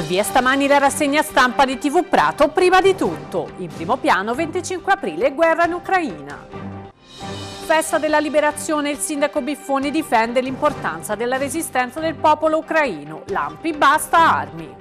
Salvi e stamani la rassegna stampa di TV Prato prima di tutto. In primo piano 25 aprile guerra in Ucraina. Festa della liberazione il sindaco Biffoni difende l'importanza della resistenza del popolo ucraino. Lampi basta armi.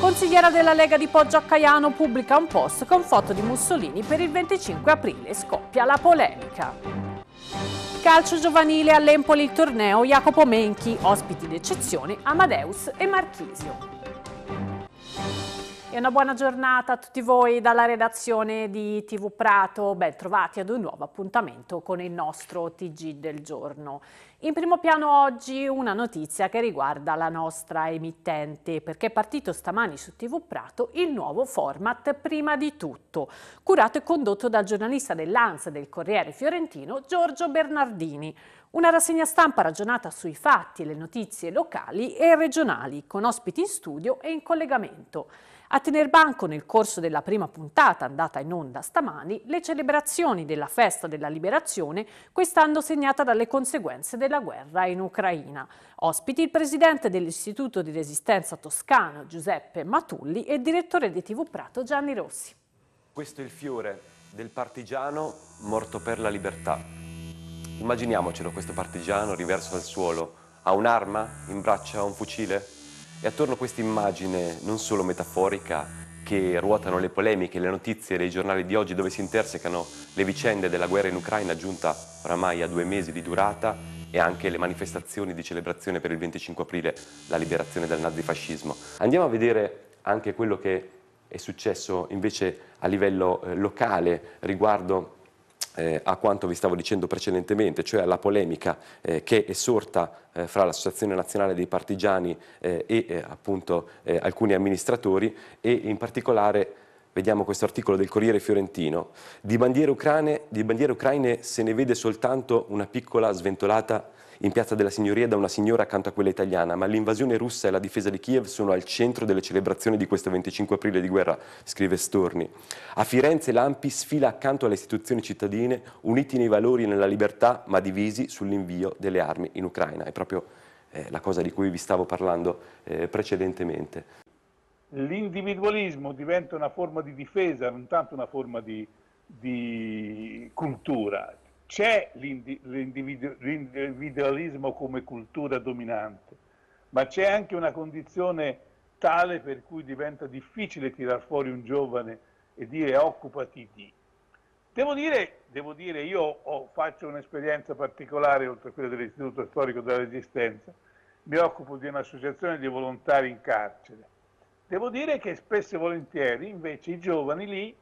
Consigliera della Lega di Poggio a Caiano pubblica un post con foto di Mussolini per il 25 aprile. Scoppia la polemica calcio giovanile all'Empoli il torneo Jacopo Menchi, ospiti d'eccezione Amadeus e Marchisio. Bye. E una buona giornata a tutti voi dalla redazione di TV Prato. Ben trovati ad un nuovo appuntamento con il nostro TG del giorno. In primo piano oggi una notizia che riguarda la nostra emittente, perché è partito stamani su TV Prato il nuovo format Prima di tutto, curato e condotto dal giornalista dell'ANSA del Corriere Fiorentino Giorgio Bernardini. Una rassegna stampa ragionata sui fatti e le notizie locali e regionali, con ospiti in studio e in collegamento. A tener banco nel corso della prima puntata andata in onda stamani, le celebrazioni della festa della liberazione, quest'anno segnata dalle conseguenze della guerra in Ucraina. Ospiti il presidente dell'Istituto di Resistenza Toscano Giuseppe Matulli e il direttore di TV Prato Gianni Rossi. Questo è il fiore del partigiano morto per la libertà. Immaginiamocelo questo partigiano riverso al suolo, ha un'arma, in braccia un fucile, e attorno a questa immagine, non solo metaforica, che ruotano le polemiche, le notizie dei giornali di oggi dove si intersecano le vicende della guerra in Ucraina giunta oramai a due mesi di durata e anche le manifestazioni di celebrazione per il 25 aprile, la liberazione dal nazifascismo. Andiamo a vedere anche quello che è successo invece a livello eh, locale riguardo eh, a quanto vi stavo dicendo precedentemente, cioè alla polemica eh, che è sorta eh, fra l'Associazione Nazionale dei Partigiani eh, e eh, appunto eh, alcuni amministratori e in particolare vediamo questo articolo del Corriere Fiorentino, di bandiere, ucrane, di bandiere ucraine se ne vede soltanto una piccola sventolata in Piazza della Signoria da una signora accanto a quella italiana, ma l'invasione russa e la difesa di Kiev sono al centro delle celebrazioni di questo 25 aprile di guerra, scrive Storni. A Firenze l'Ampi sfila accanto alle istituzioni cittadine, uniti nei valori e nella libertà, ma divisi sull'invio delle armi in Ucraina. È proprio eh, la cosa di cui vi stavo parlando eh, precedentemente. L'individualismo diventa una forma di difesa, non tanto una forma di, di cultura. C'è l'individualismo come cultura dominante, ma c'è anche una condizione tale per cui diventa difficile tirar fuori un giovane e dire occupati di. Devo dire, devo dire io ho, faccio un'esperienza particolare, oltre a quella dell'Istituto Storico della Resistenza, mi occupo di un'associazione di volontari in carcere. Devo dire che spesso e volentieri invece i giovani lì, i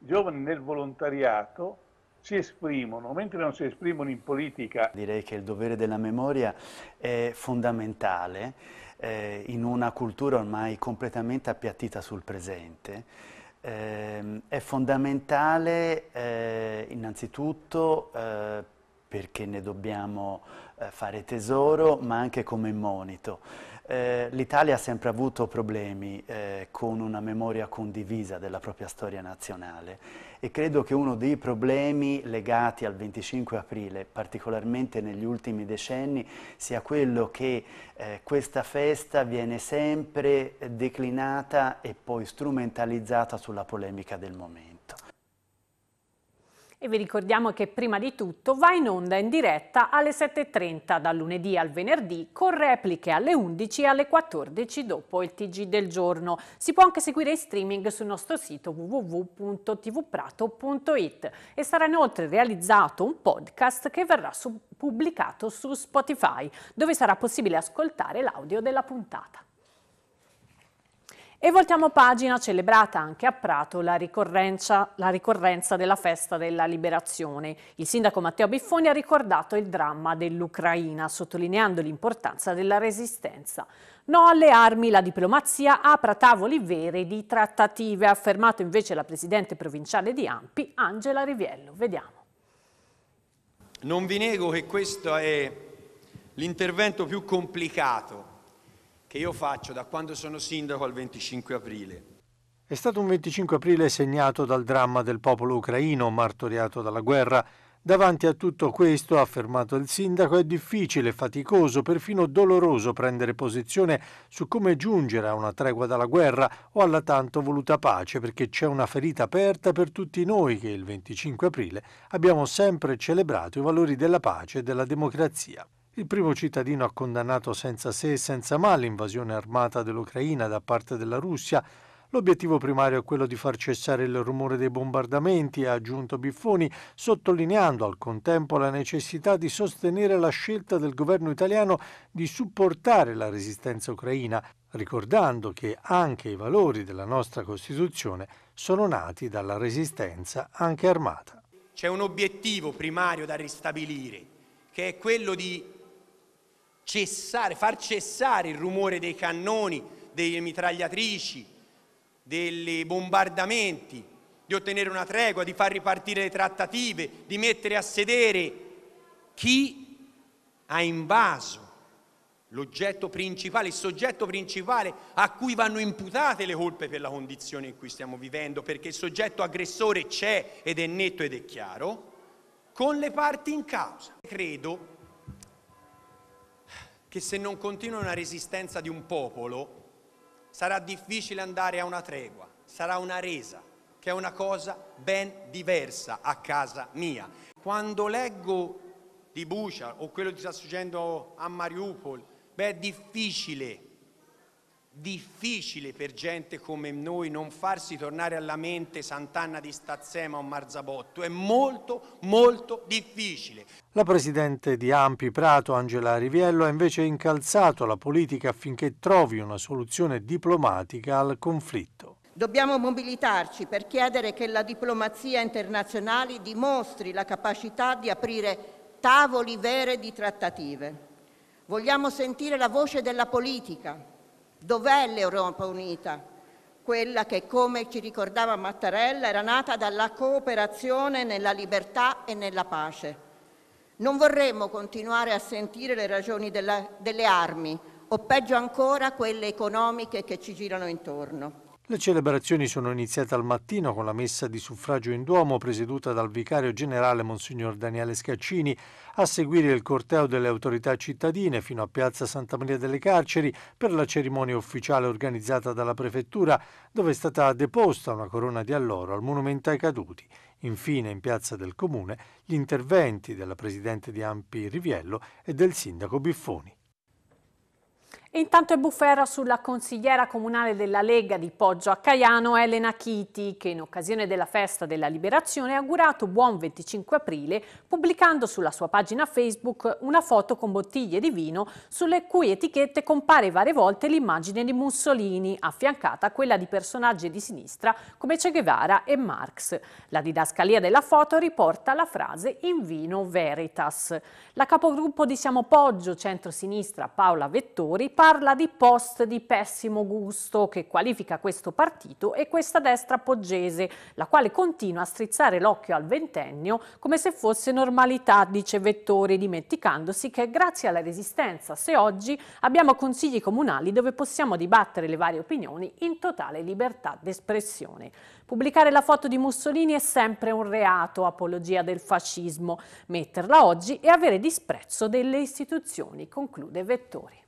giovani nel volontariato, si esprimono, mentre non si esprimono in politica. Direi che il dovere della memoria è fondamentale eh, in una cultura ormai completamente appiattita sul presente. Eh, è fondamentale eh, innanzitutto eh, perché ne dobbiamo eh, fare tesoro, ma anche come monito. Eh, L'Italia ha sempre avuto problemi eh, con una memoria condivisa della propria storia nazionale e credo che uno dei problemi legati al 25 aprile, particolarmente negli ultimi decenni, sia quello che eh, questa festa viene sempre declinata e poi strumentalizzata sulla polemica del momento. E vi ricordiamo che prima di tutto va in onda in diretta alle 7.30 dal lunedì al venerdì con repliche alle 11 e alle 14 dopo il TG del giorno. Si può anche seguire in streaming sul nostro sito www.tvprato.it e sarà inoltre realizzato un podcast che verrà pubblicato su Spotify dove sarà possibile ascoltare l'audio della puntata. E voltiamo pagina, celebrata anche a Prato la ricorrenza, la ricorrenza, della festa della liberazione. Il sindaco Matteo Biffoni ha ricordato il dramma dell'Ucraina, sottolineando l'importanza della resistenza. No alle armi, la diplomazia apra tavoli veri di trattative, ha affermato invece la presidente provinciale di Ampi, Angela Riviello. Vediamo. Non vi nego che questo è l'intervento più complicato che io faccio da quando sono sindaco al 25 aprile. È stato un 25 aprile segnato dal dramma del popolo ucraino martoriato dalla guerra. Davanti a tutto questo, ha affermato il sindaco, è difficile, faticoso, perfino doloroso prendere posizione su come giungere a una tregua dalla guerra o alla tanto voluta pace, perché c'è una ferita aperta per tutti noi che il 25 aprile abbiamo sempre celebrato i valori della pace e della democrazia. Il primo cittadino ha condannato senza se e senza ma l'invasione armata dell'Ucraina da parte della Russia. L'obiettivo primario è quello di far cessare il rumore dei bombardamenti, ha aggiunto Biffoni, sottolineando al contempo la necessità di sostenere la scelta del governo italiano di supportare la resistenza ucraina, ricordando che anche i valori della nostra Costituzione sono nati dalla resistenza anche armata. C'è un obiettivo primario da ristabilire, che è quello di cessare, far cessare il rumore dei cannoni, delle mitragliatrici, dei bombardamenti, di ottenere una tregua, di far ripartire le trattative, di mettere a sedere chi ha invaso l'oggetto principale, il soggetto principale a cui vanno imputate le colpe per la condizione in cui stiamo vivendo, perché il soggetto aggressore c'è ed è netto ed è chiaro, con le parti in causa. Credo che se non continua una resistenza di un popolo sarà difficile andare a una tregua, sarà una resa, che è una cosa ben diversa a casa mia. Quando leggo di Bucia o quello che sta succedendo a Mariupol, beh è difficile difficile per gente come noi non farsi tornare alla mente Sant'Anna di Stazzema o Marzabotto, è molto molto difficile. La presidente di Ampi Prato, Angela Riviello, ha invece incalzato la politica affinché trovi una soluzione diplomatica al conflitto. Dobbiamo mobilitarci per chiedere che la diplomazia internazionale dimostri la capacità di aprire tavoli vere di trattative. Vogliamo sentire la voce della politica, Dov'è l'Europa unita? Quella che, come ci ricordava Mattarella, era nata dalla cooperazione nella libertà e nella pace. Non vorremmo continuare a sentire le ragioni della, delle armi, o peggio ancora quelle economiche che ci girano intorno. Le celebrazioni sono iniziate al mattino con la messa di suffragio in Duomo presieduta dal vicario generale Monsignor Daniele Scaccini, a seguire il corteo delle autorità cittadine fino a Piazza Santa Maria delle Carceri per la cerimonia ufficiale organizzata dalla prefettura, dove è stata deposta una corona di alloro al monumento ai caduti. Infine, in Piazza del Comune, gli interventi della presidente di Ampi Riviello e del sindaco Biffoni. E intanto è bufera sulla consigliera comunale della Lega di Poggio a Caiano, Elena Chiti, che in occasione della festa della liberazione ha augurato buon 25 aprile pubblicando sulla sua pagina Facebook una foto con bottiglie di vino sulle cui etichette compare varie volte l'immagine di Mussolini, affiancata a quella di personaggi di sinistra come Che Guevara e Marx. La didascalia della foto riporta la frase in vino veritas. La capogruppo di Siamo Poggio, centro-sinistra, Paola Vettori, parla di post di pessimo gusto che qualifica questo partito e questa destra poggese, la quale continua a strizzare l'occhio al ventennio come se fosse normalità, dice Vettori, dimenticandosi che è grazie alla resistenza se oggi abbiamo consigli comunali dove possiamo dibattere le varie opinioni in totale libertà d'espressione. Pubblicare la foto di Mussolini è sempre un reato, apologia del fascismo. Metterla oggi è avere disprezzo delle istituzioni, conclude Vettori.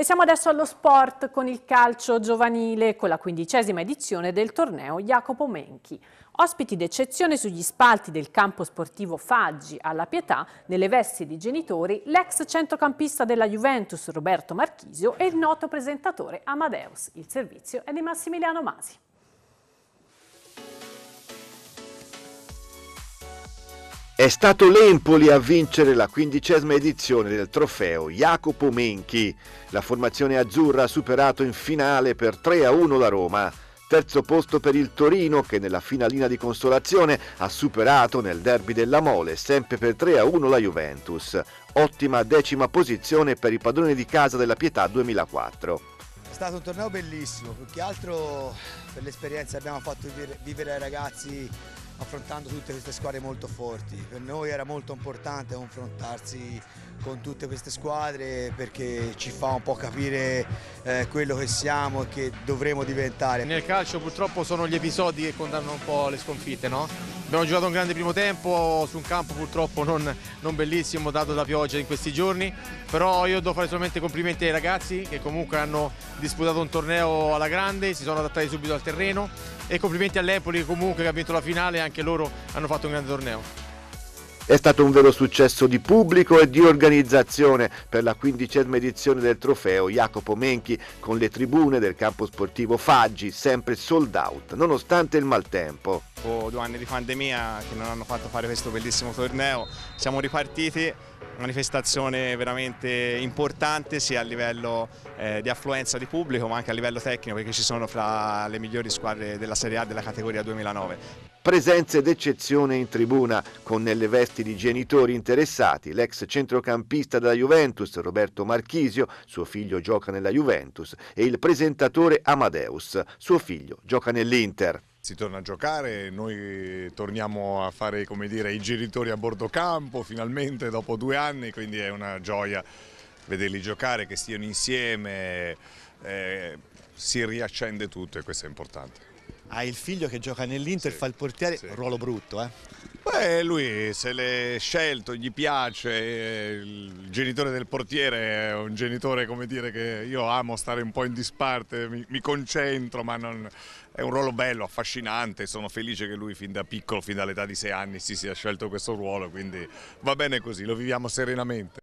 E siamo adesso allo sport con il calcio giovanile, con la quindicesima edizione del torneo Jacopo Menchi. Ospiti d'eccezione sugli spalti del campo sportivo Faggi alla Pietà, nelle vesti di genitori, l'ex centrocampista della Juventus Roberto Marchisio e il noto presentatore Amadeus. Il servizio è di Massimiliano Masi. È stato l'Empoli a vincere la quindicesima edizione del trofeo Jacopo Menchi. La formazione azzurra ha superato in finale per 3-1 la Roma. Terzo posto per il Torino che nella finalina di consolazione ha superato nel derby della Mole sempre per 3-1 la Juventus. Ottima decima posizione per i padroni di casa della Pietà 2004. È stato un torneo bellissimo, più che altro per l'esperienza che abbiamo fatto vivere ai ragazzi affrontando tutte queste squadre molto forti. Per noi era molto importante confrontarsi con tutte queste squadre perché ci fa un po' capire eh, quello che siamo e che dovremo diventare. Nel calcio purtroppo sono gli episodi che contano un po' le sconfitte, no? Abbiamo giocato un grande primo tempo su un campo purtroppo non, non bellissimo dato da pioggia in questi giorni, però io devo fare solamente complimenti ai ragazzi che comunque hanno disputato un torneo alla grande, si sono adattati subito al terreno e complimenti all'Empoli comunque che ha vinto la finale, anche loro hanno fatto un grande torneo. È stato un vero successo di pubblico e di organizzazione per la quindicesima edizione del trofeo Jacopo Menchi con le tribune del campo sportivo Faggi sempre sold out nonostante il maltempo. Dopo due anni di pandemia che non hanno fatto fare questo bellissimo torneo siamo ripartiti manifestazione veramente importante sia a livello eh, di affluenza di pubblico ma anche a livello tecnico perché ci sono fra le migliori squadre della Serie A della categoria 2009 presenze d'eccezione in tribuna, con nelle vesti di genitori interessati l'ex centrocampista della Juventus Roberto Marchisio, suo figlio gioca nella Juventus, e il presentatore Amadeus, suo figlio gioca nell'Inter si torna a giocare, noi torniamo a fare dire, i genitori a bordo campo finalmente dopo due anni, quindi è una gioia vederli giocare, che stiano insieme, eh, si riaccende tutto e questo è importante. Hai il figlio che gioca nell'Inter, sì, fa il portiere, sì. ruolo brutto eh? Beh, lui se l'è scelto, gli piace, eh, il genitore del portiere è un genitore, come dire, che io amo stare un po' in disparte, mi, mi concentro, ma non... è un ruolo bello, affascinante, sono felice che lui fin da piccolo, fin dall'età di sei anni, si sia scelto questo ruolo, quindi va bene così, lo viviamo serenamente.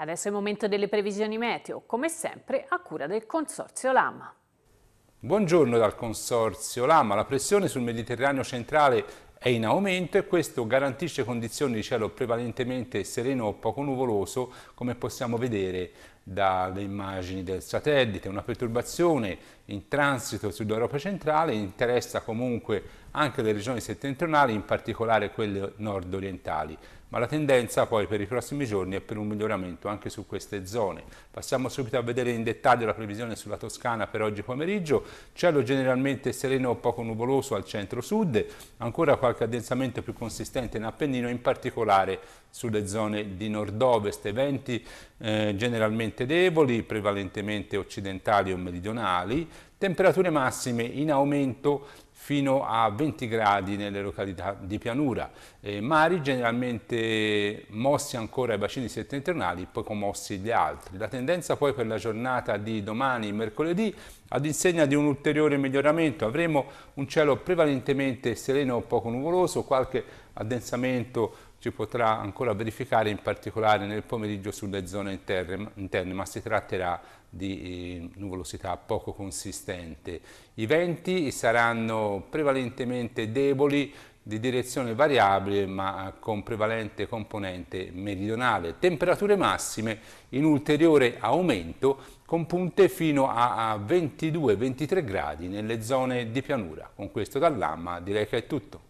Adesso è il momento delle previsioni meteo, come sempre a cura del Consorzio Lama. Buongiorno dal Consorzio Lama. La pressione sul Mediterraneo centrale è in aumento e questo garantisce condizioni di cielo prevalentemente sereno o poco nuvoloso come possiamo vedere dalle immagini del satellite. Una perturbazione in transito sull'Europa centrale interessa comunque anche le regioni settentrionali, in particolare quelle nord-orientali ma la tendenza poi per i prossimi giorni è per un miglioramento anche su queste zone. Passiamo subito a vedere in dettaglio la previsione sulla Toscana per oggi pomeriggio, cielo generalmente sereno o poco nuvoloso al centro-sud, ancora qualche addensamento più consistente in Appennino, in particolare sulle zone di nord-ovest, venti eh, generalmente deboli, prevalentemente occidentali o meridionali, temperature massime in aumento fino a 20 gradi nelle località di pianura, eh, mari generalmente mossi ancora ai bacini settentrionali, poi commossi gli altri. La tendenza poi per la giornata di domani, mercoledì, ad insegna di un ulteriore miglioramento avremo un cielo prevalentemente sereno o poco nuvoloso, qualche addensamento si potrà ancora verificare in particolare nel pomeriggio sulle zone interne, interne ma si tratterà di eh, nuvolosità poco consistente. I venti saranno prevalentemente deboli di direzione variabile ma con prevalente componente meridionale. Temperature massime in ulteriore aumento con punte fino a 22-23 gradi nelle zone di pianura. Con questo dall'AMMA direi che è tutto.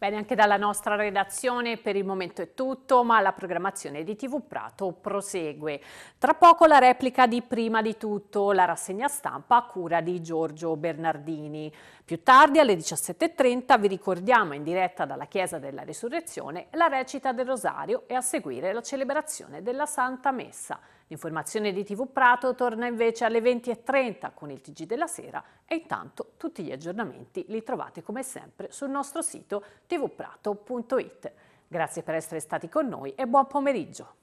Bene, anche dalla nostra redazione per il momento è tutto, ma la programmazione di TV Prato prosegue. Tra poco la replica di Prima di tutto, la rassegna stampa a cura di Giorgio Bernardini. Più tardi alle 17.30 vi ricordiamo in diretta dalla Chiesa della Resurrezione la recita del Rosario e a seguire la celebrazione della Santa Messa. L'informazione di TV Prato torna invece alle 20.30 con il Tg della sera e intanto tutti gli aggiornamenti li trovate come sempre sul nostro sito tvprato.it. Grazie per essere stati con noi e buon pomeriggio.